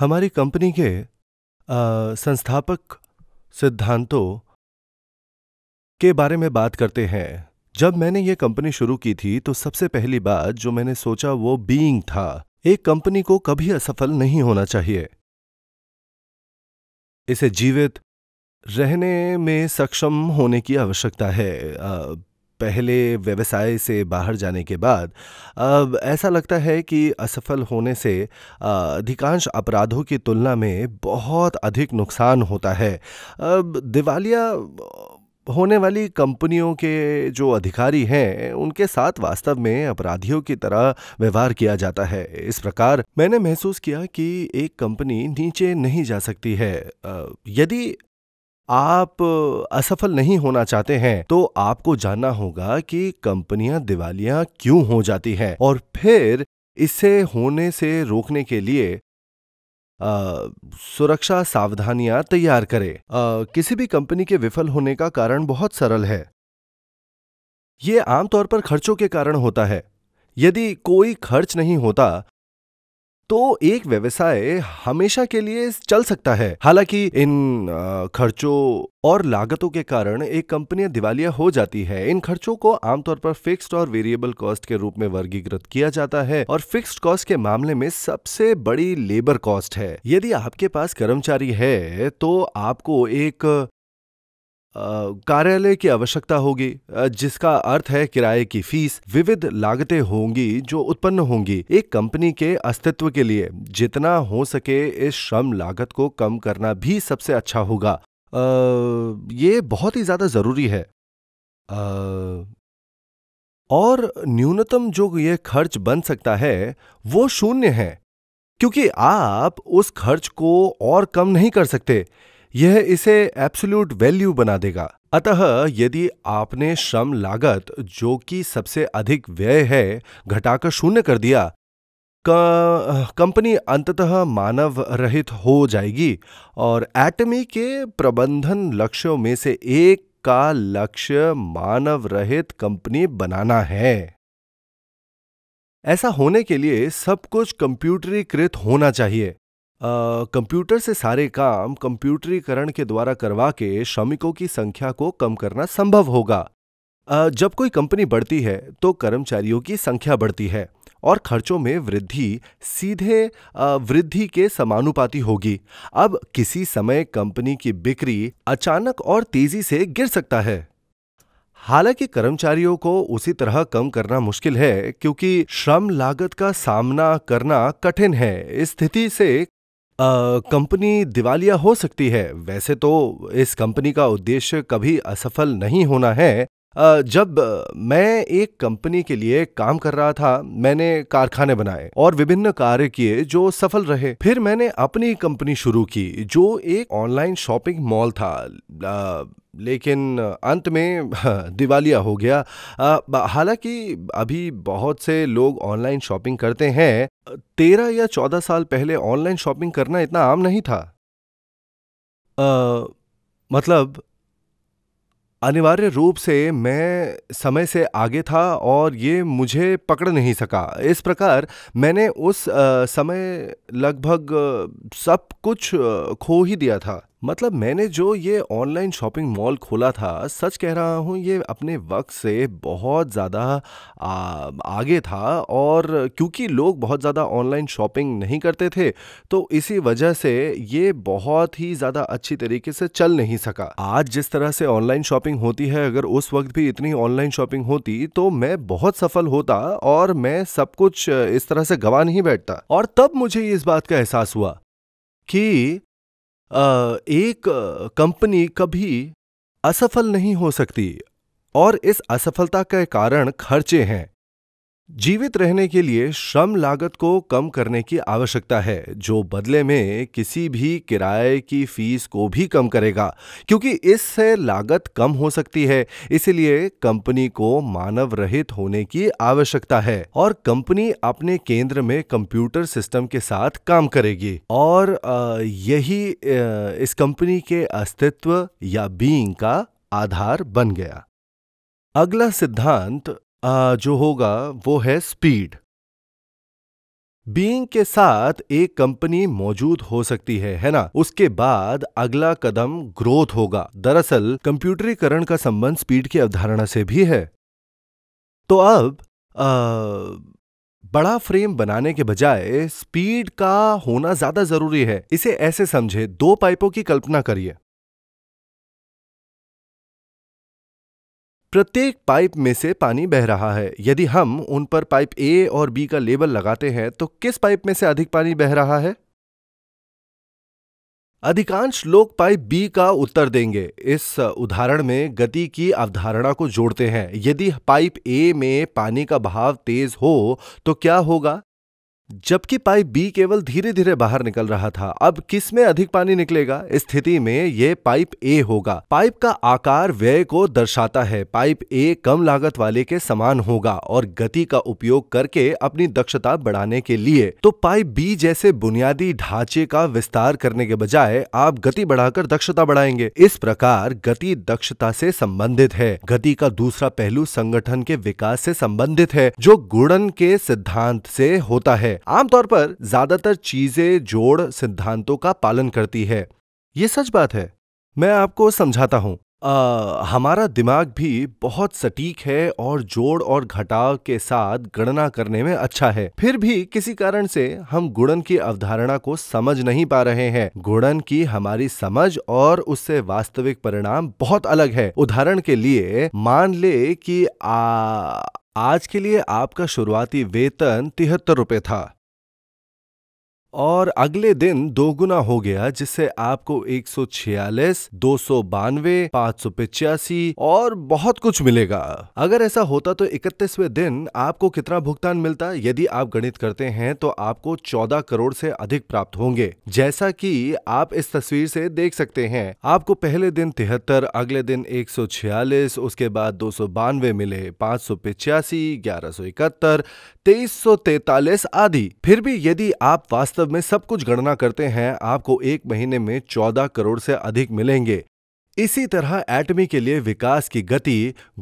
हमारी कंपनी के आ, संस्थापक सिद्धांतों के बारे में बात करते हैं जब मैंने ये कंपनी शुरू की थी तो सबसे पहली बात जो मैंने सोचा वो बीइंग था एक कंपनी को कभी असफल नहीं होना चाहिए इसे जीवित रहने में सक्षम होने की आवश्यकता है पहले व्यवसाय से बाहर जाने के बाद अब ऐसा लगता है कि असफल होने से अधिकांश अपराधों की तुलना में बहुत अधिक नुकसान होता है अब दिवालिया होने वाली कंपनियों के जो अधिकारी हैं उनके साथ वास्तव में अपराधियों की तरह व्यवहार किया जाता है इस प्रकार मैंने महसूस किया कि एक कंपनी नीचे नहीं जा सकती है यदि आप असफल नहीं होना चाहते हैं तो आपको जानना होगा कि कंपनियां दिवालियां क्यों हो जाती हैं और फिर इसे होने से रोकने के लिए आ, सुरक्षा सावधानियां तैयार करें आ, किसी भी कंपनी के विफल होने का कारण बहुत सरल है ये आमतौर पर खर्चों के कारण होता है यदि कोई खर्च नहीं होता तो एक व्यवसाय हमेशा के लिए चल सकता है हालांकि इन खर्चों और लागतों के कारण एक कंपनी दिवालिया हो जाती है इन खर्चों को आमतौर पर फिक्स्ड और वेरिएबल कॉस्ट के रूप में वर्गीकृत किया जाता है और फिक्स्ड कॉस्ट के मामले में सबसे बड़ी लेबर कॉस्ट है यदि आपके पास कर्मचारी है तो आपको एक कार्यालय की आवश्यकता होगी जिसका अर्थ है किराए की फीस विविध लागतें होंगी जो उत्पन्न होंगी एक कंपनी के अस्तित्व के लिए जितना हो सके इस श्रम लागत को कम करना भी सबसे अच्छा होगा आ, ये बहुत ही ज़्यादा ज़रूरी है आ, और न्यूनतम जो ये खर्च बन सकता है वो शून्य है क्योंकि आप उस खर्च को और कम नहीं कर सकते यह इसे एब्सोल्यूट वैल्यू बना देगा अतः यदि आपने श्रम लागत जो कि सबसे अधिक व्यय है घटाकर शून्य कर दिया कंपनी अंततः मानव रहित हो जाएगी और एटमी के प्रबंधन लक्ष्यों में से एक का लक्ष्य मानव रहित कंपनी बनाना है ऐसा होने के लिए सब कुछ कंप्यूटरीकृत होना चाहिए कंप्यूटर से सारे काम कंप्यूटरीकरण के द्वारा करवा के श्रमिकों की संख्या को कम करना संभव होगा आ, जब कोई कंपनी बढ़ती है तो कर्मचारियों की संख्या बढ़ती है और खर्चों में वृद्धि सीधे वृद्धि के समानुपाती होगी अब किसी समय कंपनी की बिक्री अचानक और तेजी से गिर सकता है हालांकि कर्मचारियों को उसी तरह कम करना मुश्किल है क्योंकि श्रम लागत का सामना करना कठिन है इस स्थिति से कंपनी दिवालिया हो सकती है वैसे तो इस कंपनी का उद्देश्य कभी असफल नहीं होना है जब मैं एक कंपनी के लिए काम कर रहा था मैंने कारखाने बनाए और विभिन्न कार्य किए जो सफल रहे फिर मैंने अपनी कंपनी शुरू की जो एक ऑनलाइन शॉपिंग मॉल था लेकिन अंत में हाँ, दिवालिया हो गया हालांकि अभी बहुत से लोग ऑनलाइन शॉपिंग करते हैं तेरह या चौदह साल पहले ऑनलाइन शॉपिंग करना इतना आम नहीं था आ, मतलब अनिवार्य रूप से मैं समय से आगे था और ये मुझे पकड़ नहीं सका इस प्रकार मैंने उस समय लगभग सब कुछ खो ही दिया था मतलब मैंने जो ये ऑनलाइन शॉपिंग मॉल खोला था सच कह रहा हूँ ये अपने वक्त से बहुत ज़्यादा आगे था और क्योंकि लोग बहुत ज़्यादा ऑनलाइन शॉपिंग नहीं करते थे तो इसी वजह से ये बहुत ही ज़्यादा अच्छी तरीके से चल नहीं सका आज जिस तरह से ऑनलाइन शॉपिंग होती है अगर उस वक्त भी इतनी ऑनलाइन शॉपिंग होती तो मैं बहुत सफल होता और मैं सब कुछ इस तरह से गवा नहीं बैठता और तब मुझे इस बात का एहसास हुआ कि एक कंपनी कभी असफल नहीं हो सकती और इस असफलता के कारण खर्चे हैं जीवित रहने के लिए श्रम लागत को कम करने की आवश्यकता है जो बदले में किसी भी किराए की फीस को भी कम करेगा क्योंकि इससे लागत कम हो सकती है इसलिए कंपनी को मानव रहित होने की आवश्यकता है और कंपनी अपने केंद्र में कंप्यूटर सिस्टम के साथ काम करेगी और यही इस कंपनी के अस्तित्व या बीइंग का आधार बन गया अगला सिद्धांत आ, जो होगा वो है स्पीड बीइंग के साथ एक कंपनी मौजूद हो सकती है है ना उसके बाद अगला कदम ग्रोथ होगा दरअसल कंप्यूटरीकरण का संबंध स्पीड की अवधारणा से भी है तो अब आ, बड़ा फ्रेम बनाने के बजाय स्पीड का होना ज्यादा जरूरी है इसे ऐसे समझे दो पाइपों की कल्पना करिए प्रत्येक पाइप में से पानी बह रहा है यदि हम उन पर पाइप ए और बी का लेबल लगाते हैं तो किस पाइप में से अधिक पानी बह रहा है अधिकांश लोग पाइप बी का उत्तर देंगे इस उदाहरण में गति की अवधारणा को जोड़ते हैं यदि पाइप ए में पानी का बहाव तेज हो तो क्या होगा जबकि पाइप बी केवल धीरे धीरे बाहर निकल रहा था अब किस में अधिक पानी निकलेगा स्थिति में यह पाइप ए होगा पाइप का आकार व्यय को दर्शाता है पाइप ए कम लागत वाले के समान होगा और गति का उपयोग करके अपनी दक्षता बढ़ाने के लिए तो पाइप बी जैसे बुनियादी ढांचे का विस्तार करने के बजाय आप गति बढ़ाकर दक्षता बढ़ाएंगे इस प्रकार गति दक्षता से संबंधित है गति का दूसरा पहलू संगठन के विकास से संबंधित है जो गुणन के सिद्धांत से होता है आमतौर पर ज्यादातर चीजें जोड़ सिद्धांतों का पालन करती है ये सच बात है मैं आपको समझाता हूं आ, हमारा दिमाग भी बहुत सटीक है और जोड़ और घटाव के साथ गणना करने में अच्छा है फिर भी किसी कारण से हम गुणन की अवधारणा को समझ नहीं पा रहे हैं गुणन की हमारी समझ और उससे वास्तविक परिणाम बहुत अलग है उदाहरण के लिए मान ले कि आ, आज के लिए आपका शुरुआती वेतन तिहत्तर रुपये था। और अगले दिन दोगुना हो गया जिससे आपको एक सौ छियालीस दो सौ बानवे पाँच सौ पिचासी और बहुत कुछ मिलेगा अगर ऐसा होता तो इकतीसवे दिन आपको कितना भुगतान मिलता यदि आप गणित करते हैं तो आपको चौदह करोड़ से अधिक प्राप्त होंगे जैसा कि आप इस तस्वीर से देख सकते हैं आपको पहले दिन तिहत्तर अगले दिन एक सौ छियालीस उसके बाद दो सौ बानवे मिले पाँच सौ पिचासी ग्यारह सौ इकहत्तर तेईस सौ तैतालीस आदि फिर भी यदि आप वास्तव वास्तव में सब कुछ गणना करते हैं आपको एक महीने में चौदह करोड़ से अधिक मिलेंगे इसी तरह एटमी के लिए विकास की गति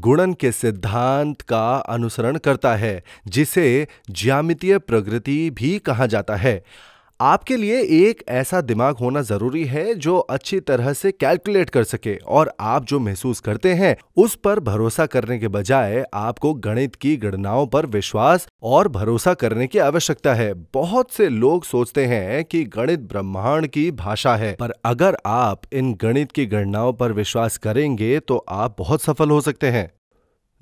गुणन के सिद्धांत का अनुसरण करता है जिसे ज्यामितीय प्रगति भी कहा जाता है आपके लिए एक ऐसा दिमाग होना जरूरी है जो अच्छी तरह से कैलकुलेट कर सके और आप जो महसूस करते हैं उस पर भरोसा करने के बजाय आपको गणित की गणनाओं पर विश्वास और भरोसा करने की आवश्यकता है बहुत से लोग सोचते हैं कि गणित ब्रह्मांड की भाषा है पर अगर आप इन गणित की गणनाओं पर विश्वास करेंगे तो आप बहुत सफल हो सकते हैं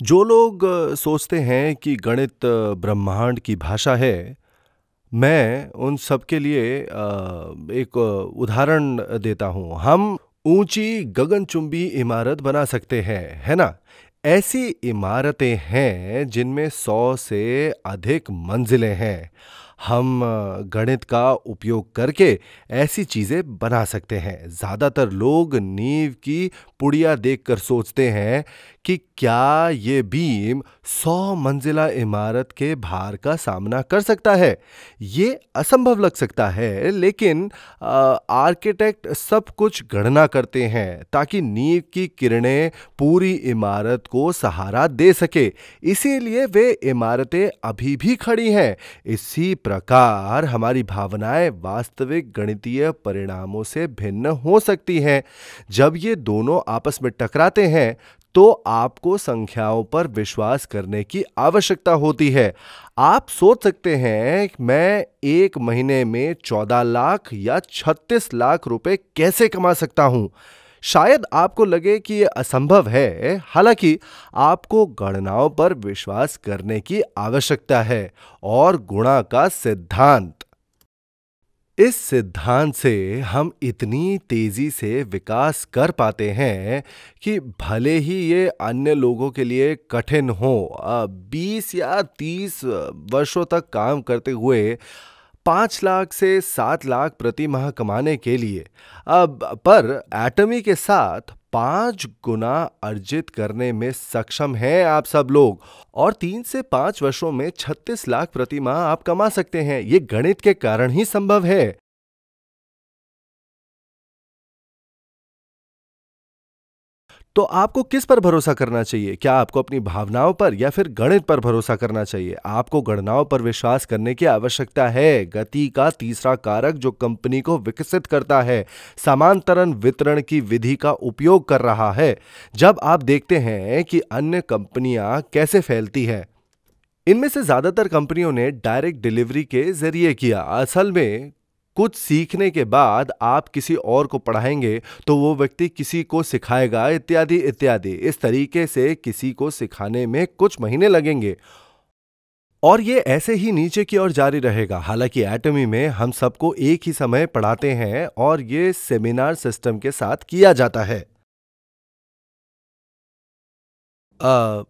जो लोग सोचते हैं कि गणित ब्रह्मांड की भाषा है मैं उन सब के लिए एक उदाहरण देता हूँ हम ऊंची गगनचुंबी इमारत बना सकते हैं है ना ऐसी इमारतें हैं जिनमें सौ से अधिक मंजिलें हैं हम गणित का उपयोग करके ऐसी चीज़ें बना सकते हैं ज़्यादातर लोग नींव की पुड़िया देखकर सोचते हैं कि क्या ये बीम सौ मंजिला इमारत के भार का सामना कर सकता है ये असंभव लग सकता है लेकिन आर्किटेक्ट सब कुछ गणना करते हैं ताकि नींव की किरणें पूरी इमारत को सहारा दे सके इसीलिए वे इमारतें अभी भी खड़ी हैं इसी प्रकार हमारी भावनाएं वास्तविक गणितीय परिणामों से भिन्न हो सकती हैं जब ये दोनों आपस में टकराते हैं तो आपको संख्याओं पर विश्वास करने की आवश्यकता होती है आप सोच सकते हैं मैं एक महीने में चौदह लाख या छत्तीस लाख रुपए कैसे कमा सकता हूं शायद आपको लगे कि यह असंभव है हालांकि आपको गणनाओं पर विश्वास करने की आवश्यकता है और गुणा का सिद्धांत इस सिद्धांत से हम इतनी तेजी से विकास कर पाते हैं कि भले ही ये अन्य लोगों के लिए कठिन हो बीस या तीस वर्षों तक काम करते हुए पाँच लाख से सात लाख प्रति माह कमाने के लिए अब पर एटमी के साथ पाँच गुना अर्जित करने में सक्षम हैं आप सब लोग और तीन से पांच वर्षों में 36 लाख प्रति माह आप कमा सकते हैं ये गणित के कारण ही संभव है तो आपको किस पर भरोसा करना चाहिए क्या आपको अपनी भावनाओं पर या फिर गणित पर भरोसा करना चाहिए आपको गणनाओं पर विश्वास करने की आवश्यकता है गति का तीसरा कारक जो कंपनी को विकसित करता है समांतरण वितरण की विधि का उपयोग कर रहा है जब आप देखते हैं कि अन्य कंपनियां कैसे फैलती है इनमें से ज्यादातर कंपनियों ने डायरेक्ट डिलीवरी के जरिए किया असल में कुछ सीखने के बाद आप किसी और को पढ़ाएंगे तो वो व्यक्ति किसी को सिखाएगा इत्यादि इत्यादि इस तरीके से किसी को सिखाने में कुछ महीने लगेंगे और ये ऐसे ही नीचे की ओर जारी रहेगा हालांकि एटमी में हम सबको एक ही समय पढ़ाते हैं और ये सेमिनार सिस्टम के साथ किया जाता है आ,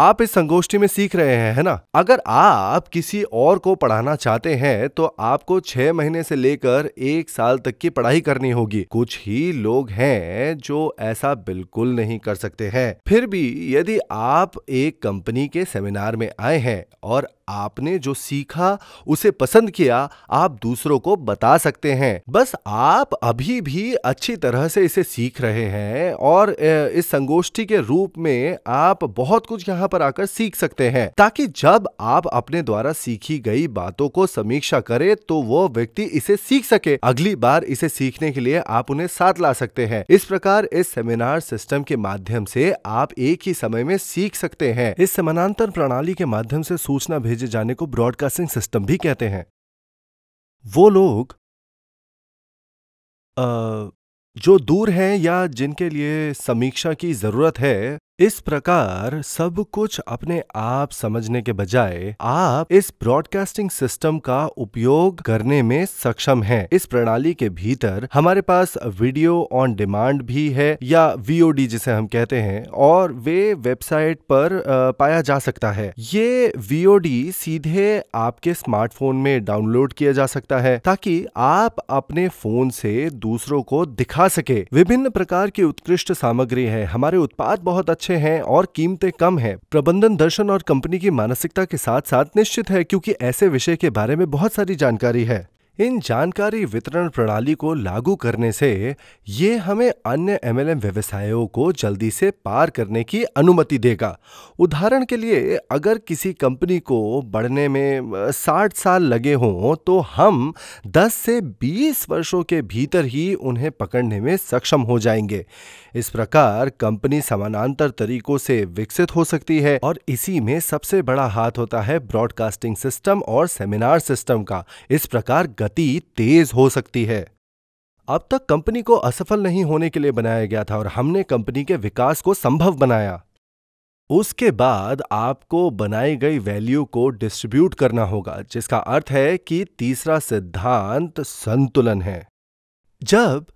आप इस संगोष्ठी में सीख रहे हैं है ना अगर आप किसी और को पढ़ाना चाहते हैं तो आपको छह महीने से लेकर एक साल तक की पढ़ाई करनी होगी कुछ ही लोग हैं जो ऐसा बिल्कुल नहीं कर सकते हैं फिर भी यदि आप एक कंपनी के सेमिनार में आए हैं और आपने जो सीखा उसे पसंद किया आप दूसरों को बता सकते हैं बस आप अभी भी अच्छी तरह से इसे सीख रहे हैं और इस संगोष्ठी के रूप में आप बहुत कुछ यहाँ पर आकर सीख सकते हैं ताकि जब आप अपने द्वारा सीखी गई बातों को समीक्षा करें तो वो व्यक्ति इसे सीख सके अगली बार इसे सीखने के लिए आप उन्हें साथ ला सकते हैं इस प्रकार इस सेमिनार सिस्टम के माध्यम से आप एक ही समय में सीख सकते हैं इस समानांतर प्रणाली के माध्यम से सूचना भेजे जाने को ब्रॉडकास्टिंग सिस्टम भी कहते हैं वो लोग आ, जो दूर हैं या जिनके लिए समीक्षा की जरूरत है इस प्रकार सब कुछ अपने आप समझने के बजाय आप इस ब्रॉडकास्टिंग सिस्टम का उपयोग करने में सक्षम हैं। इस प्रणाली के भीतर हमारे पास वीडियो ऑन डिमांड भी है या वीओडी जिसे हम कहते हैं और वे वेबसाइट पर आ, पाया जा सकता है ये वीओडी सीधे आपके स्मार्टफोन में डाउनलोड किया जा सकता है ताकि आप अपने फोन से दूसरों को दिखा सके विभिन्न प्रकार की उत्कृष्ट सामग्री है हमारे उत्पाद बहुत अच्छे अच्छे हैं और कीमतें कम हैं प्रबंधन दर्शन और कंपनी की मानसिकता के साथ साथ निश्चित है क्योंकि ऐसे विषय के बारे में बहुत सारी जानकारी है इन जानकारी वितरण प्रणाली को लागू करने से ये हमें अन्य एमएलएम व्यवसायों को जल्दी से पार करने की अनुमति देगा उदाहरण के लिए अगर किसी कंपनी को बढ़ने में 60 साल लगे हों तो हम 10 से 20 वर्षों के भीतर ही उन्हें पकड़ने में सक्षम हो जाएंगे इस प्रकार कंपनी समानांतर तरीकों से विकसित हो सकती है और इसी में सबसे बड़ा हाथ होता है ब्रॉडकास्टिंग सिस्टम और सेमिनार सिस्टम का इस प्रकार गति तेज हो सकती है अब तक कंपनी को असफल नहीं होने के लिए बनाया गया था और हमने कंपनी के विकास को संभव बनाया उसके बाद आपको बनाई गई वैल्यू को डिस्ट्रीब्यूट करना होगा जिसका अर्थ है कि तीसरा सिद्धांत संतुलन है जब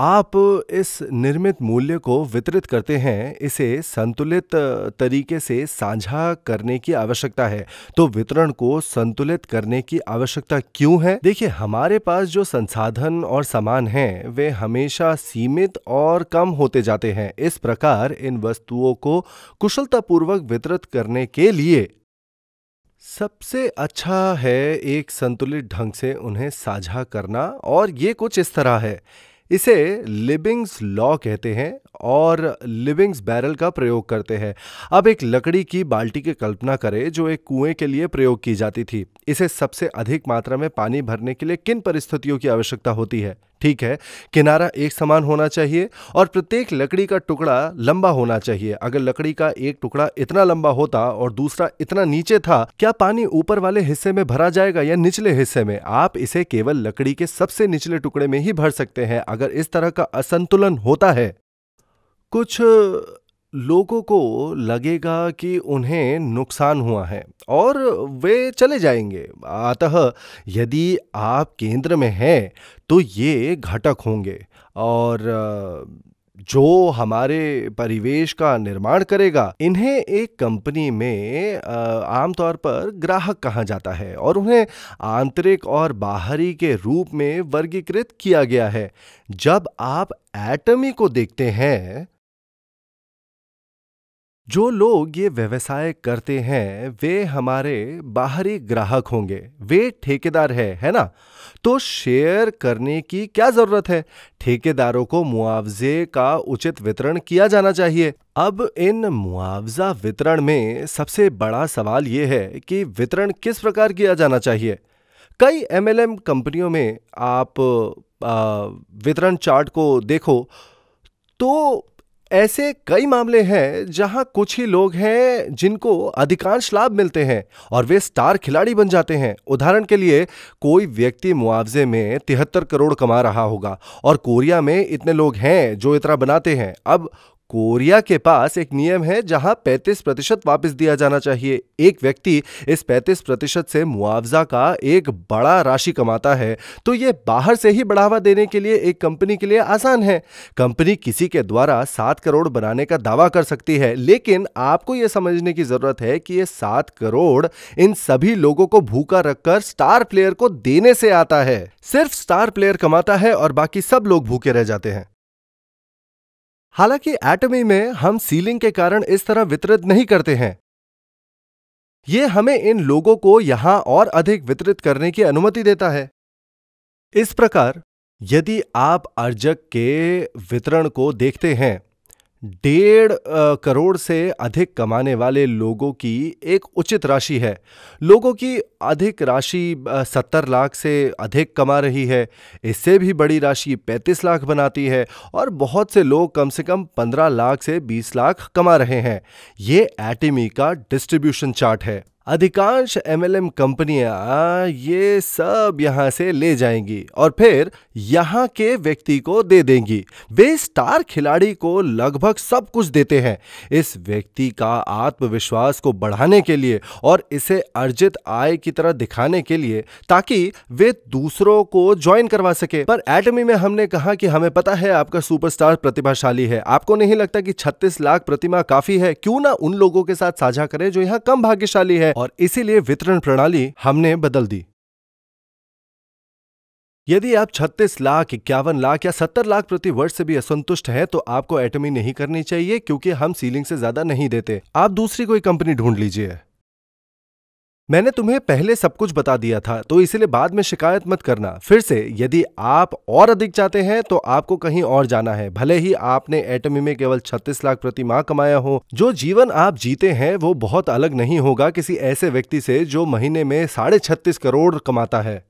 आप इस निर्मित मूल्य को वितरित करते हैं इसे संतुलित तरीके से साझा करने की आवश्यकता है तो वितरण को संतुलित करने की आवश्यकता क्यों है देखिए हमारे पास जो संसाधन और सामान हैं वे हमेशा सीमित और कम होते जाते हैं इस प्रकार इन वस्तुओं को कुशलतापूर्वक वितरित करने के लिए सबसे अच्छा है एक संतुलित ढंग से उन्हें साझा करना और ये कुछ इस तरह है इसे लिबिंग्स लॉ कहते हैं और लिविंग्स बैरल का प्रयोग करते हैं अब एक लकड़ी की बाल्टी की कल्पना करें जो एक कुएं के लिए प्रयोग की जाती थी इसे सबसे अधिक मात्रा में पानी भरने के लिए किन परिस्थितियों की आवश्यकता होती है ठीक है किनारा एक समान होना चाहिए और प्रत्येक लकड़ी का टुकड़ा लंबा होना चाहिए अगर लकड़ी का एक टुकड़ा इतना लंबा होता और दूसरा इतना नीचे था क्या पानी ऊपर वाले हिस्से में भरा जाएगा या निचले हिस्से में आप इसे केवल लकड़ी के सबसे निचले टुकड़े में ही भर सकते हैं अगर इस तरह का असंतुलन होता है कुछ लोगों को लगेगा कि उन्हें नुकसान हुआ है और वे चले जाएंगे अतः यदि आप केंद्र में हैं तो ये घटक होंगे और जो हमारे परिवेश का निर्माण करेगा इन्हें एक कंपनी में आमतौर पर ग्राहक कहा जाता है और उन्हें आंतरिक और बाहरी के रूप में वर्गीकृत किया गया है जब आप एटमी को देखते हैं जो लोग ये व्यवसाय करते हैं वे हमारे बाहरी ग्राहक होंगे वे ठेकेदार है है ना तो शेयर करने की क्या ज़रूरत है ठेकेदारों को मुआवजे का उचित वितरण किया जाना चाहिए अब इन मुआवजा वितरण में सबसे बड़ा सवाल ये है कि वितरण किस प्रकार किया जाना चाहिए कई एमएलएम कंपनियों में आप वितरण चार्ट को देखो तो ऐसे कई मामले हैं जहां कुछ ही लोग हैं जिनको अधिकांश लाभ मिलते हैं और वे स्टार खिलाड़ी बन जाते हैं उदाहरण के लिए कोई व्यक्ति मुआवजे में तिहत्तर करोड़ कमा रहा होगा और कोरिया में इतने लोग हैं जो इतना बनाते हैं अब कोरिया के पास एक नियम है जहां 35 प्रतिशत वापिस दिया जाना चाहिए एक व्यक्ति इस 35 प्रतिशत से मुआवजा का एक बड़ा राशि कमाता है तो यह बाहर से ही बढ़ावा देने के लिए एक कंपनी के लिए आसान है कंपनी किसी के द्वारा सात करोड़ बनाने का दावा कर सकती है लेकिन आपको यह समझने की जरूरत है कि यह सात करोड़ इन सभी लोगों को भूखा रखकर स्टार प्लेयर को देने से आता है सिर्फ स्टार प्लेयर कमाता है और बाकी सब लोग भूखे रह जाते हैं हालांकि एटमी में हम सीलिंग के कारण इस तरह वितरित नहीं करते हैं यह हमें इन लोगों को यहां और अधिक वितरित करने की अनुमति देता है इस प्रकार यदि आप अर्जक के वितरण को देखते हैं डेढ़ करोड़ से अधिक कमाने वाले लोगों की एक उचित राशि है लोगों की अधिक राशि सत्तर लाख से अधिक कमा रही है इससे भी बड़ी राशि पैंतीस लाख बनाती है और बहुत से लोग कम से कम पंद्रह लाख से बीस लाख कमा रहे हैं ये एटीमी का डिस्ट्रीब्यूशन चार्ट है अधिकांश एमएलएम कंपनियां ये सब यहां से ले जाएंगी और फिर यहां के व्यक्ति को दे देंगी वे स्टार खिलाड़ी को लगभग सब कुछ देते हैं इस व्यक्ति का आत्मविश्वास को बढ़ाने के लिए और इसे अर्जित आय की तरह दिखाने के लिए ताकि वे दूसरों को ज्वाइन करवा सके पर एटमी में हमने कहा कि हमें पता है आपका सुपरस्टार प्रतिभाशाली है आपको नहीं लगता कि छत्तीस लाख प्रतिमा काफी है क्यों ना उन लोगों के साथ साझा करें जो यहाँ कम भाग्यशाली है और इसीलिए वितरण प्रणाली हमने बदल दी यदि आप 36 लाख इक्यावन लाख या 70 लाख प्रति वर्ष से भी असंतुष्ट हैं तो आपको एटमी नहीं करनी चाहिए क्योंकि हम सीलिंग से ज्यादा नहीं देते आप दूसरी कोई कंपनी ढूंढ लीजिए मैंने तुम्हें पहले सब कुछ बता दिया था तो इसलिए बाद में शिकायत मत करना फिर से यदि आप और अधिक चाहते हैं तो आपको कहीं और जाना है भले ही आपने एटमी में केवल 36 लाख प्रति माह कमाया हो जो जीवन आप जीते हैं वो बहुत अलग नहीं होगा किसी ऐसे व्यक्ति से जो महीने में साढ़े छत्तीस करोड़ कमाता है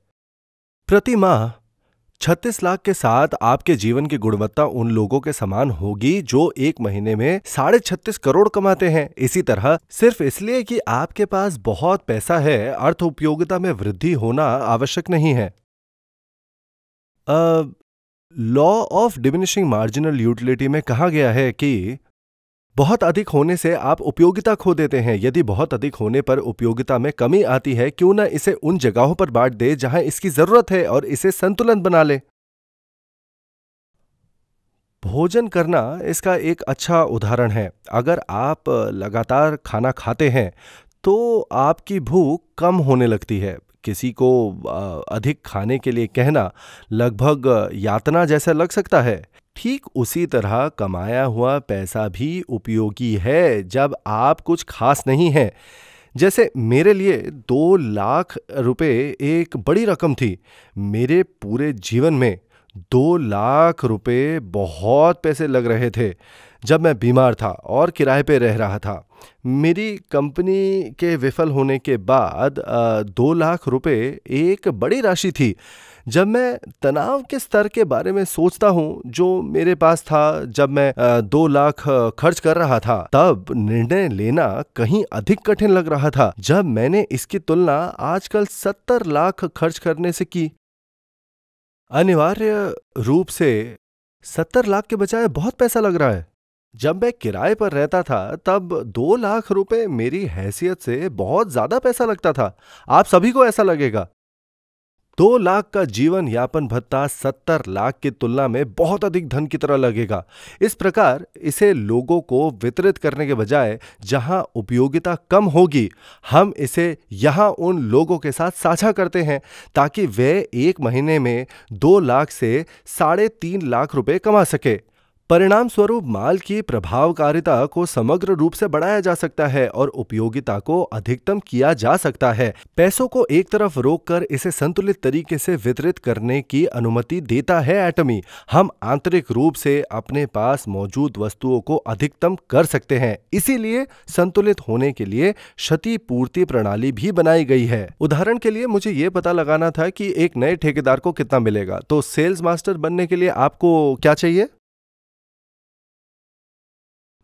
प्रति माह छत्तीस लाख के साथ आपके जीवन की गुणवत्ता उन लोगों के समान होगी जो एक महीने में साढ़े छत्तीस करोड़ कमाते हैं इसी तरह सिर्फ इसलिए कि आपके पास बहुत पैसा है अर्थ उपयोगिता में वृद्धि होना आवश्यक नहीं है law of diminishing marginal utility में कहा गया है कि बहुत अधिक होने से आप उपयोगिता खो देते हैं यदि बहुत अधिक होने पर उपयोगिता में कमी आती है क्यों ना इसे उन जगहों पर बांट दे जहां इसकी जरूरत है और इसे संतुलन बना ले भोजन करना इसका एक अच्छा उदाहरण है अगर आप लगातार खाना खाते हैं तो आपकी भूख कम होने लगती है किसी को अधिक खाने के लिए कहना लगभग यातना जैसा लग सकता है ठीक उसी तरह कमाया हुआ पैसा भी उपयोगी है जब आप कुछ खास नहीं हैं जैसे मेरे लिए दो लाख रुपए एक बड़ी रकम थी मेरे पूरे जीवन में दो लाख रुपए बहुत पैसे लग रहे थे जब मैं बीमार था और किराए पे रह रहा था मेरी कंपनी के विफल होने के बाद दो लाख रुपए एक बड़ी राशि थी जब मैं तनाव के स्तर के बारे में सोचता हूँ जो मेरे पास था जब मैं दो लाख खर्च कर रहा था तब निर्णय लेना कहीं अधिक कठिन लग रहा था जब मैंने इसकी तुलना आजकल सत्तर लाख खर्च करने से की अनिवार्य रूप से सत्तर लाख के बजाय बहुत पैसा लग रहा है जब मैं किराए पर रहता था तब दो लाख रुपए मेरी हैसियत से बहुत ज्यादा पैसा लगता था आप सभी को ऐसा लगेगा दो लाख का जीवन यापन भत्ता सत्तर लाख की तुलना में बहुत अधिक धन की तरह लगेगा इस प्रकार इसे लोगों को वितरित करने के बजाय जहां उपयोगिता कम होगी हम इसे यहां उन लोगों के साथ साझा करते हैं ताकि वे एक महीने में दो लाख से साढ़े तीन लाख रुपए कमा सके परिणाम स्वरूप माल की प्रभावकारिता को समग्र रूप से बढ़ाया जा सकता है और उपयोगिता को अधिकतम किया जा सकता है पैसों को एक तरफ रोककर इसे संतुलित तरीके से वितरित करने की अनुमति देता है एटमी हम आंतरिक रूप से अपने पास मौजूद वस्तुओं को अधिकतम कर सकते हैं इसीलिए संतुलित होने के लिए क्षतिपूर्ति प्रणाली भी बनाई गई है उदाहरण के लिए मुझे ये पता लगाना था कि एक नए ठेकेदार को कितना मिलेगा तो सेल्स मास्टर बनने के लिए आपको क्या चाहिए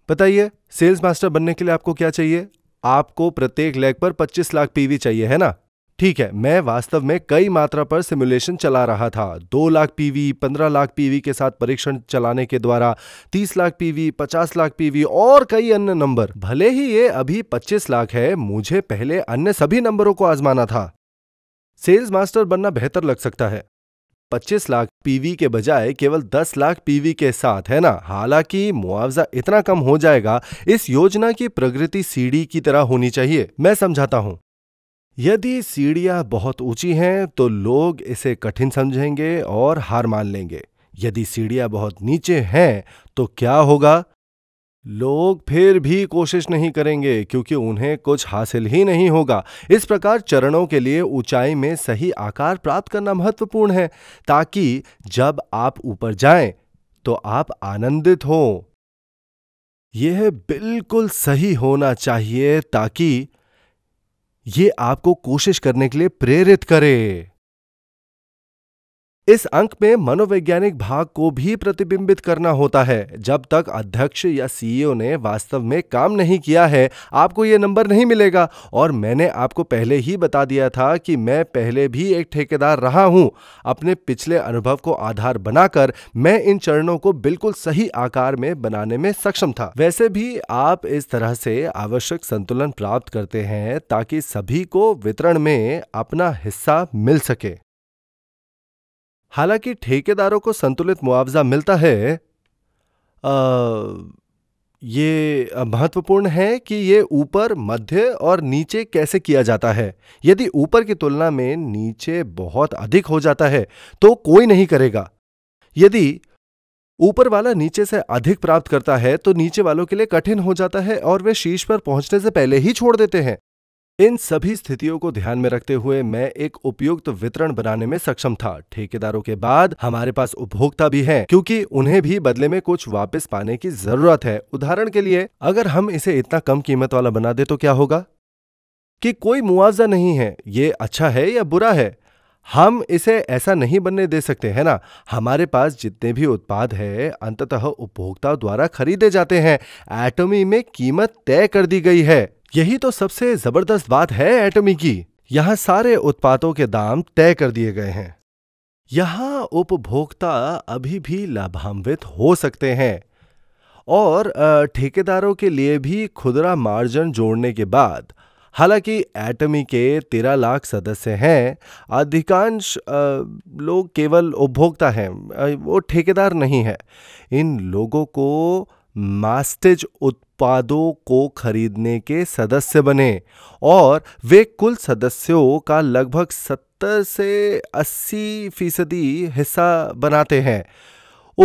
बताइए सेल्स मास्टर बनने के लिए आपको क्या चाहिए आपको प्रत्येक लेग पर 25 लाख पीवी चाहिए है ना ठीक है मैं वास्तव में कई मात्रा पर सिमुलेशन चला रहा था दो लाख पीवी पंद्रह लाख पीवी के साथ परीक्षण चलाने के द्वारा तीस लाख पीवी पचास लाख पीवी और कई अन्य नंबर भले ही ये अभी पच्चीस लाख है मुझे पहले अन्य सभी नंबरों को आजमाना था सेल्स मास्टर बनना बेहतर लग सकता है पच्चीस लाख पीवी के बजाय केवल 10 लाख पीवी के साथ है ना हालांकि मुआवजा इतना कम हो जाएगा इस योजना की प्रगति सीढ़ी की तरह होनी चाहिए मैं समझाता हूं यदि सीढ़ियां बहुत ऊंची हैं तो लोग इसे कठिन समझेंगे और हार मान लेंगे यदि सीढ़ियां बहुत नीचे हैं तो क्या होगा लोग फिर भी कोशिश नहीं करेंगे क्योंकि उन्हें कुछ हासिल ही नहीं होगा इस प्रकार चरणों के लिए ऊंचाई में सही आकार प्राप्त करना महत्वपूर्ण है ताकि जब आप ऊपर जाएं तो आप आनंदित हों यह बिल्कुल सही होना चाहिए ताकि ये आपको कोशिश करने के लिए प्रेरित करे इस अंक में मनोवैज्ञानिक भाग को भी प्रतिबिंबित करना होता है जब तक अध्यक्ष या सीईओ e ने वास्तव में काम नहीं किया है आपको ये नंबर नहीं मिलेगा और मैंने आपको पहले ही बता दिया था कि मैं पहले भी एक ठेकेदार रहा हूँ अपने पिछले अनुभव को आधार बनाकर मैं इन चरणों को बिल्कुल सही आकार में बनाने में सक्षम था वैसे भी आप इस तरह से आवश्यक संतुलन प्राप्त करते हैं ताकि सभी को वितरण में अपना हिस्सा मिल सके हालांकि ठेकेदारों को संतुलित मुआवजा मिलता है, आ, ये महत्वपूर्ण है कि ये ऊपर, मध्य और नीचे कैसे किया जाता है। यदि ऊपर की तुलना में नीचे बहुत अधिक हो जाता है, तो कोई नहीं करेगा। यदि ऊपर वाला नीचे से अधिक प्राप्त करता है, तो नीचे वालों के लिए कठिन हो जाता है और वे शीर्ष पर पहुंचने से पहले ही छोड़ देते हैं। इन सभी स्थितियों को ध्यान में रखते हुए मैं एक उपयुक्त वितरण बनाने में सक्षम था ठेकेदारों के बाद हमारे पास उपभोक्ता भी हैं क्योंकि उन्हें भी बदले में कुछ वापस पाने की जरूरत है उदाहरण के लिए अगर हम इसे इतना कम कीमत वाला बना दे तो क्या होगा कि कोई मुआवजा नहीं है ये अच्छा है या बुरा है हम इसे ऐसा नहीं बनने दे सकते है ना हमारे पास जितने भी उत्पाद है अंततः उपभोक्ता द्वारा खरीदे जाते हैं एटोमी e में कीमत तय कर दी गई है यही तो सबसे जबरदस्त बात है एटमी की यहां सारे उत्पादों के दाम तय कर दिए गए हैं यहां उपभोक्ता अभी भी लाभान्वित हो सकते हैं और ठेकेदारों के लिए भी खुदरा मार्जिन जोड़ने के बाद हालांकि एटमी के तेरह लाख सदस्य हैं अधिकांश लोग केवल उपभोक्ता हैं वो ठेकेदार नहीं है इन लोगों को मास्टेज उत्पाद उत्पादों को खरीदने के सदस्य बने और वे कुल सदस्यों का लगभग 70 से 80 फीसदी हिस्सा बनाते हैं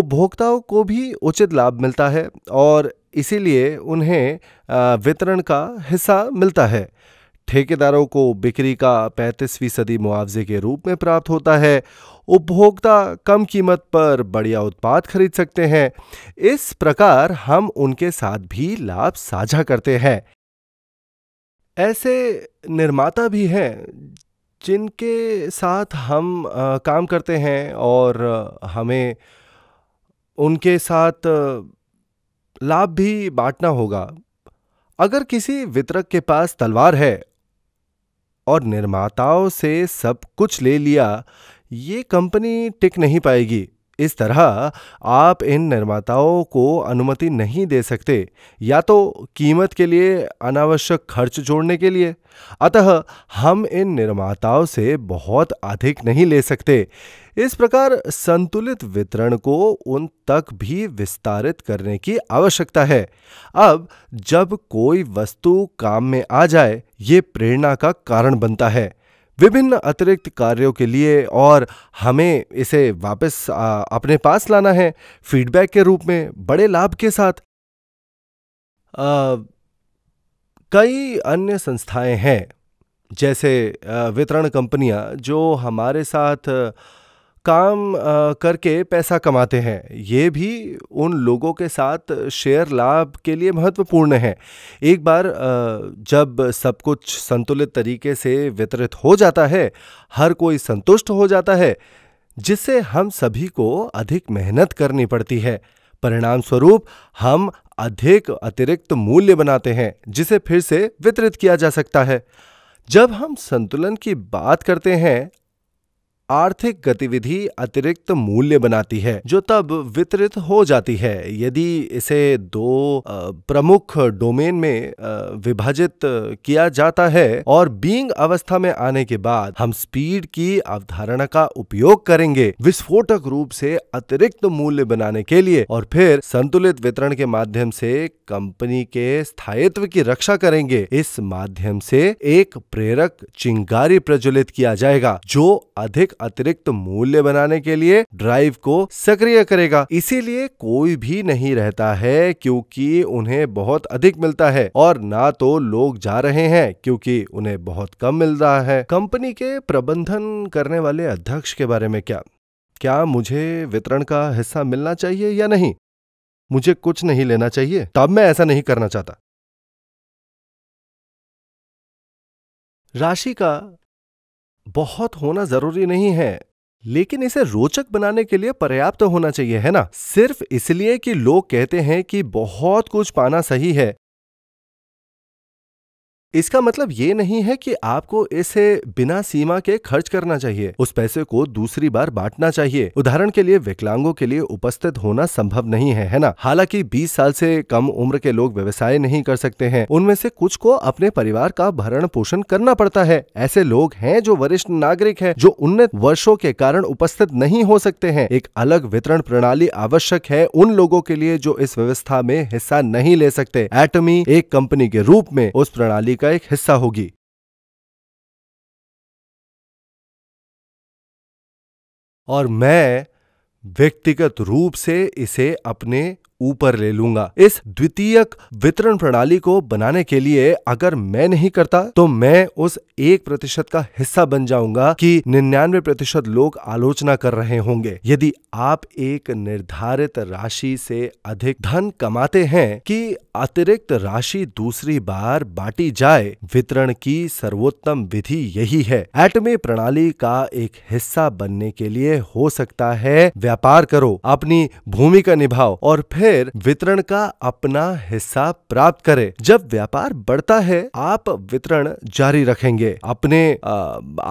उपभोक्ताओं को भी उचित लाभ मिलता है और इसीलिए उन्हें वितरण का हिस्सा मिलता है ठेकेदारों को बिक्री का पैंतीस फीसदी मुआवजे के रूप में प्राप्त होता है उपभोक्ता कम कीमत पर बढ़िया उत्पाद खरीद सकते हैं इस प्रकार हम उनके साथ भी लाभ साझा करते हैं ऐसे निर्माता भी हैं जिनके साथ हम आ, काम करते हैं और हमें उनके साथ लाभ भी बांटना होगा अगर किसी वितरक के पास तलवार है और निर्माताओं से सब कुछ ले लिया ये कंपनी टिक नहीं पाएगी इस तरह आप इन निर्माताओं को अनुमति नहीं दे सकते या तो कीमत के लिए अनावश्यक खर्च जोड़ने के लिए अतः हम इन निर्माताओं से बहुत अधिक नहीं ले सकते इस प्रकार संतुलित वितरण को उन तक भी विस्तारित करने की आवश्यकता है अब जब कोई वस्तु काम में आ जाए ये प्रेरणा का कारण बनता है विभिन्न अतिरिक्त कार्यों के लिए और हमें इसे वापस अपने पास लाना है फीडबैक के रूप में बड़े लाभ के साथ आ, कई अन्य संस्थाएं हैं जैसे वितरण कंपनियां जो हमारे साथ काम करके पैसा कमाते हैं ये भी उन लोगों के साथ शेयर लाभ के लिए महत्वपूर्ण है एक बार जब सब कुछ संतुलित तरीके से वितरित हो जाता है हर कोई संतुष्ट हो जाता है जिससे हम सभी को अधिक मेहनत करनी पड़ती है परिणाम स्वरूप हम अधिक अतिरिक्त मूल्य बनाते हैं जिसे फिर से वितरित किया जा सकता है जब हम संतुलन की बात करते हैं आर्थिक गतिविधि अतिरिक्त मूल्य बनाती है जो तब वितरित हो जाती है यदि इसे दो प्रमुख डोमेन में विभाजित किया जाता है और बीइंग अवस्था में आने के बाद हम स्पीड की अवधारणा का उपयोग करेंगे विस्फोटक रूप से अतिरिक्त मूल्य बनाने के लिए और फिर संतुलित वितरण के माध्यम से कंपनी के स्थायित्व की रक्षा करेंगे इस माध्यम से एक प्रेरक चिंगारी प्रज्वलित किया जाएगा जो अधिक अतिरिक्त मूल्य बनाने के लिए ड्राइव को सक्रिय करेगा इसीलिए कोई भी नहीं रहता है क्योंकि उन्हें बहुत अधिक मिलता है और ना तो लोग जा रहे हैं क्योंकि उन्हें बहुत कम मिल रहा है कंपनी के प्रबंधन करने वाले अध्यक्ष के बारे में क्या क्या मुझे वितरण का हिस्सा मिलना चाहिए या नहीं मुझे कुछ नहीं लेना चाहिए तब मैं ऐसा नहीं करना चाहता राशि का बहुत होना जरूरी नहीं है लेकिन इसे रोचक बनाने के लिए पर्याप्त होना चाहिए है ना सिर्फ इसलिए कि लोग कहते हैं कि बहुत कुछ पाना सही है इसका मतलब ये नहीं है कि आपको इसे बिना सीमा के खर्च करना चाहिए उस पैसे को दूसरी बार बांटना चाहिए उदाहरण के लिए विकलांगों के लिए उपस्थित होना संभव नहीं है है ना हालांकि 20 साल से कम उम्र के लोग व्यवसाय नहीं कर सकते हैं उनमें से कुछ को अपने परिवार का भरण पोषण करना पड़ता है ऐसे लोग हैं जो वरिष्ठ नागरिक है जो उन्नत वर्षो के कारण उपस्थित नहीं हो सकते हैं एक अलग वितरण प्रणाली आवश्यक है उन लोगों के लिए जो इस व्यवस्था में हिस्सा नहीं ले सकते एटमी एक कंपनी के रूप में उस प्रणाली का एक हिस्सा होगी और मैं व्यक्तिगत रूप से इसे अपने ऊपर ले लूंगा इस द्वितीयक वितरण प्रणाली को बनाने के लिए अगर मैं नहीं करता तो मैं उस एक प्रतिशत का हिस्सा बन जाऊंगा कि निन्यानवे प्रतिशत लोग आलोचना कर रहे होंगे यदि आप एक निर्धारित राशि से अधिक धन कमाते हैं कि अतिरिक्त राशि दूसरी बार बांटी जाए वितरण की सर्वोत्तम विधि यही है एटमी प्रणाली का एक हिस्सा बनने के लिए हो सकता है व्यापार करो अपनी भूमिका निभाओ और फिर फिर वितरण का अपना हिस्सा प्राप्त करे जब व्यापार बढ़ता है आप वितरण जारी रखेंगे अपने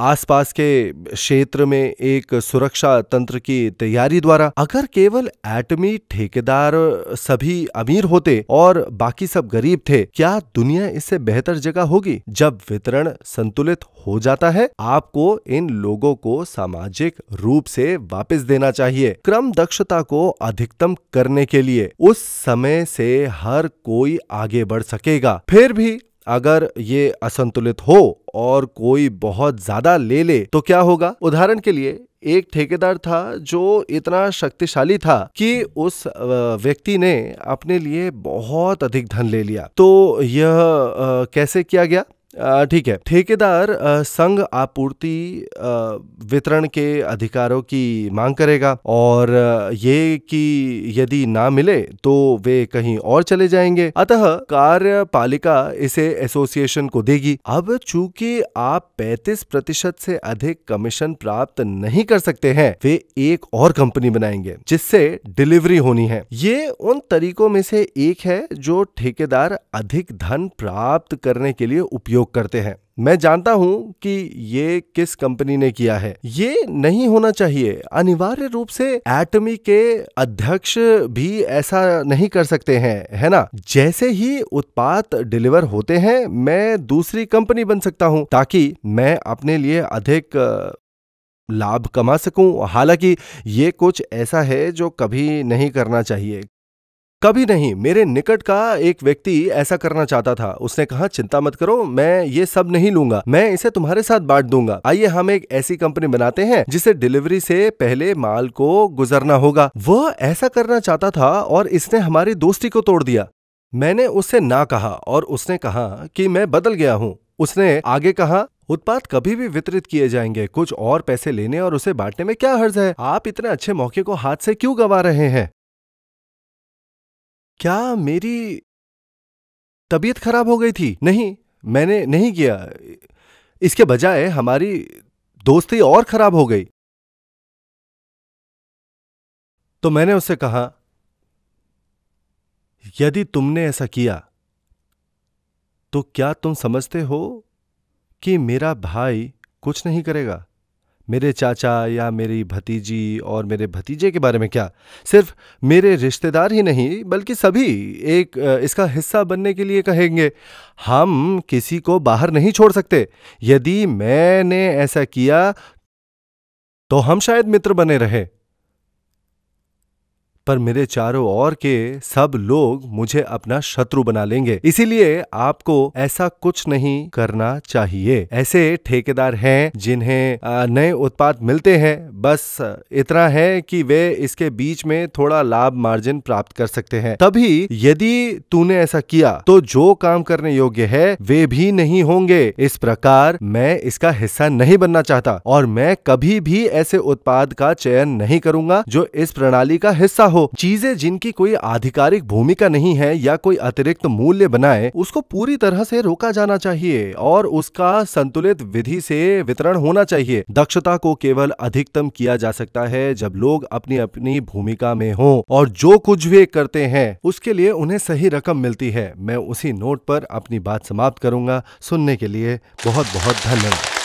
आसपास के क्षेत्र में एक सुरक्षा तंत्र की तैयारी द्वारा अगर केवल एटमी ठेकेदार सभी अमीर होते और बाकी सब गरीब थे क्या दुनिया इससे बेहतर जगह होगी जब वितरण संतुलित हो जाता है आपको इन लोगों को सामाजिक रूप से वापस देना चाहिए क्रम दक्षता को अधिकतम करने के लिए उस समय से हर कोई आगे बढ़ सकेगा फिर भी अगर ये असंतुलित हो और कोई बहुत ज्यादा ले ले तो क्या होगा उदाहरण के लिए एक ठेकेदार था जो इतना शक्तिशाली था कि उस व्यक्ति ने अपने लिए बहुत अधिक धन ले लिया तो यह कैसे किया गया ठीक है ठेकेदार संघ आपूर्ति वितरण के अधिकारों की मांग करेगा और ये कि यदि ना मिले तो वे कहीं और चले जाएंगे अतः कार्यपालिका इसे एसोसिएशन को देगी अब चूंकि आप 35 प्रतिशत से अधिक कमीशन प्राप्त नहीं कर सकते हैं वे एक और कंपनी बनाएंगे जिससे डिलीवरी होनी है ये उन तरीकों में से एक है जो ठेकेदार अधिक धन प्राप्त करने के लिए उपयोग प्रयोग करते हैं मैं जानता हूं कि ये किस कंपनी ने किया है ये नहीं होना चाहिए अनिवार्य रूप से एटमी के अध्यक्ष भी ऐसा नहीं कर सकते हैं है ना जैसे ही उत्पाद डिलीवर होते हैं मैं दूसरी कंपनी बन सकता हूं ताकि मैं अपने लिए अधिक लाभ कमा सकूं हालांकि ये कुछ ऐसा है जो कभी नहीं करना चाहिए कभी नहीं मेरे निकट का एक व्यक्ति ऐसा करना चाहता था उसने कहा चिंता मत करो मैं ये सब नहीं लूंगा मैं इसे तुम्हारे साथ बांट दूंगा आइए हम एक ऐसी कंपनी बनाते हैं जिसे डिलीवरी से पहले माल को गुजरना होगा वह ऐसा करना चाहता था और इसने हमारी दोस्ती को तोड़ दिया मैंने उससे ना कहा और उसने कहा कि मैं बदल गया हूँ उसने आगे कहा उत्पाद कभी भी वितरित किए जाएंगे कुछ और पैसे लेने और उसे बांटने में क्या हर्ज है आप इतने अच्छे मौके को हाथ से क्यों गवा रहे हैं क्या मेरी तबीयत खराब हो गई थी नहीं मैंने नहीं किया इसके बजाय हमारी दोस्ती और खराब हो गई तो मैंने उससे कहा यदि तुमने ऐसा किया तो क्या तुम समझते हो कि मेरा भाई कुछ नहीं करेगा मेरे चाचा या मेरी भतीजी और मेरे भतीजे के बारे में क्या सिर्फ मेरे रिश्तेदार ही नहीं बल्कि सभी एक इसका हिस्सा बनने के लिए कहेंगे हम किसी को बाहर नहीं छोड़ सकते यदि मैंने ऐसा किया तो हम शायद मित्र बने रहे पर मेरे चारों ओर के सब लोग मुझे अपना शत्रु बना लेंगे इसीलिए आपको ऐसा कुछ नहीं करना चाहिए ऐसे ठेकेदार हैं जिन्हें नए उत्पाद मिलते हैं बस इतना है कि वे इसके बीच में थोड़ा लाभ मार्जिन प्राप्त कर सकते हैं तभी यदि तूने ऐसा किया तो जो काम करने योग्य है वे भी नहीं होंगे इस प्रकार मैं इसका हिस्सा नहीं बनना चाहता और मैं कभी भी ऐसे उत्पाद का चयन नहीं करूंगा जो इस प्रणाली का हिस्सा हो हो चीजें जिनकी कोई आधिकारिक भूमिका नहीं है या कोई अतिरिक्त मूल्य बनाए उसको पूरी तरह से रोका जाना चाहिए और उसका संतुलित विधि से वितरण होना चाहिए दक्षता को केवल अधिकतम किया जा सकता है जब लोग अपनी अपनी भूमिका में हो और जो कुछ भी करते हैं उसके लिए उन्हें सही रकम मिलती है मैं उसी नोट पर अपनी बात समाप्त करूंगा सुनने के लिए बहुत बहुत धन्यवाद